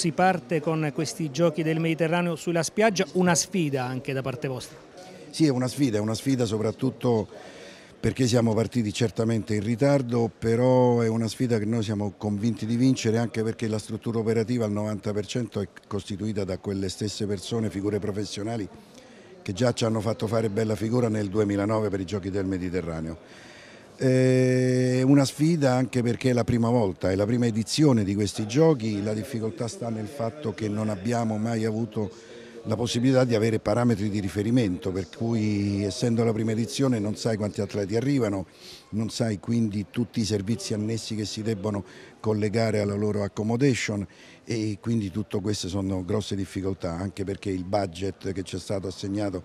Si parte con questi giochi del Mediterraneo sulla spiaggia, una sfida anche da parte vostra. Sì, è una sfida, è una sfida soprattutto perché siamo partiti certamente in ritardo, però è una sfida che noi siamo convinti di vincere anche perché la struttura operativa al 90% è costituita da quelle stesse persone, figure professionali che già ci hanno fatto fare bella figura nel 2009 per i giochi del Mediterraneo. E eh, una sfida anche perché è la prima volta, è la prima edizione di questi giochi, la difficoltà sta nel fatto che non abbiamo mai avuto la possibilità di avere parametri di riferimento, per cui essendo la prima edizione non sai quanti atleti arrivano, non sai quindi tutti i servizi annessi che si debbono collegare alla loro accommodation e quindi tutto queste sono grosse difficoltà, anche perché il budget che ci è stato assegnato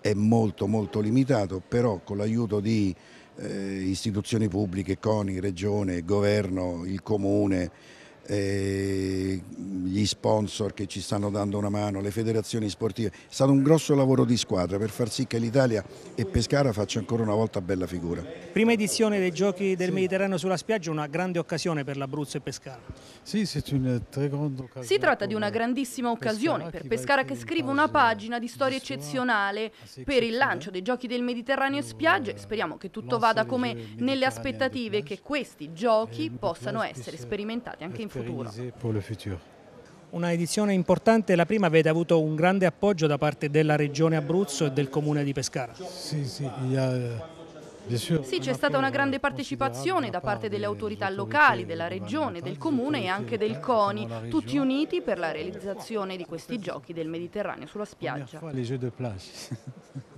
è molto molto limitato, però con l'aiuto di eh, istituzioni pubbliche, CONI, Regione, Governo, il Comune, eh, gli sponsor che ci stanno dando una mano, le federazioni sportive. È stato un grosso lavoro di squadra per far sì che l'Italia e Pescara faccia ancora una volta bella figura. Prima edizione dei Giochi del sì. Mediterraneo sulla spiaggia, una grande occasione per l'Abruzzo e Pescara. Sì, si tratta di una grandissima occasione per Pescara che scrive una pagina di storia eccezionale per il lancio dei Giochi del Mediterraneo e spiagge. Speriamo che tutto vada come nelle aspettative che questi giochi eh, possano essere sperimentati anche in futuro. Una edizione importante, la prima avete avuto un grande appoggio da parte della Regione Abruzzo e del Comune di Pescara. Sì, sì, eh, sì, c'è stata una grande partecipazione da parte delle autorità locali, della regione, del comune e anche del CONI, tutti uniti per la realizzazione di questi giochi del Mediterraneo sulla spiaggia.